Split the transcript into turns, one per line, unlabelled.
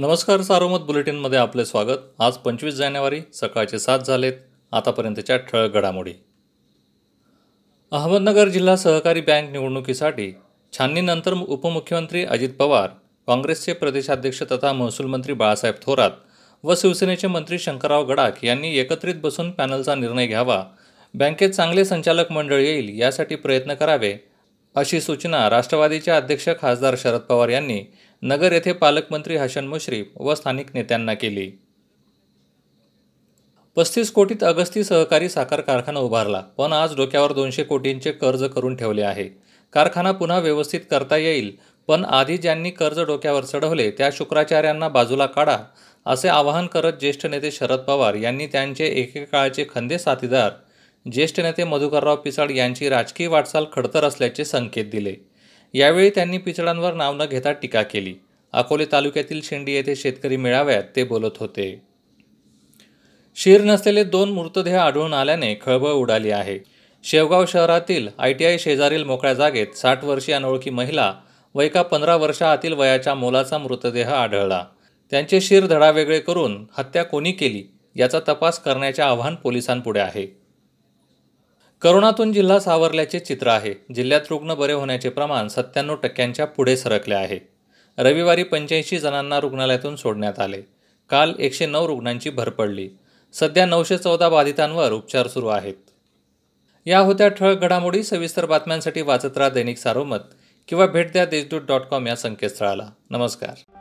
नमस्कार सारोमत बुलेटिनमध्ये आपले स्वागत आज पंचवीस जानेवारी सकाळचे सात झालेत आतापर्यंतच्या ठळक घडामोडी अहमदनगर जिल्हा सहकारी बँक निवडणुकीसाठी छाननीनंतर उपमुख्यमंत्री अजित पवार काँग्रेसचे प्रदेशाध्यक्ष तथा महसूल मंत्री बाळासाहेब थोरात व शिवसेनेचे मंत्री शंकरराव गडाख यांनी एकत्रित बसून पॅनलचा निर्णय घ्यावा बँकेत चांगले संचालक मंडळ येईल यासाठी प्रयत्न करावे अशी सूचना राष्ट्रवादीचे अध्यक्ष खासदार शरद पवार यांनी नगर येथे पालकमंत्री हसन मुश्रीफ व स्थानिक नेत्यांना केली पस्तीस कोटीत अगस्ती सहकारी साखर कारखाना उभारला पण आज डोक्यावर दोनशे कोटींचे कर्ज करून ठेवले आहे कारखाना पुन्हा व्यवस्थित करता येईल पण आधी ज्यांनी कर्ज डोक्यावर चढवले त्या शुक्राचार्यांना बाजूला काढा असे आवाहन करत ज्येष्ठ नेते शरद पवार यांनी त्यांचे एकेकाळचे खंदे साथीदार ज्येष्ठ नेते मधुकरराव पिसाळ यांची राजकीय वाटचाल खडतर असल्याचे संकेत दिले यावेळी त्यांनी पिचडांवर नाव न घेता टीका केली अकोले तालुक्यातील शेंडी येथे शेतकरी मेळाव्यात ते बोलत होते शिर नसलेले दोन मृतदेह आढळून आल्याने खळबळ उडाली आहे शेवगाव शहरातील आयटीआय शेजारील मोकळ्या जागेत साठ वर्षीय अनोळखी महिला व एका पंधरा वर्षा आतील वयाच्या मुलाचा मृतदेह आढळला त्यांचे शिर धडावेगळे करून हत्या कोणी केली याचा तपास करण्याचे आव्हान पोलिसांपुढे आहे करोनातून जिल्हा सावरल्याचे चित्र आहे जिल्ह्यात रुग्ण बरे होण्याचे प्रमाण सत्त्याण्णव टक्क्यांच्या पुढे सरकले आहे रविवारी पंच्याऐंशी जणांना रुग्णालयातून सोडण्यात आले काल एकशे नऊ रुग्णांची भर पडली सध्या नऊशे चौदा बाधितांवर उपचार सुरू आहेत या होत्या ठळक घडामोडी सविस्तर बातम्यांसाठी वाचत राहा दैनिक सारोमत किंवा भेट द्या देशदूत डॉट कॉम या संकेतस्थळाला नमस्कार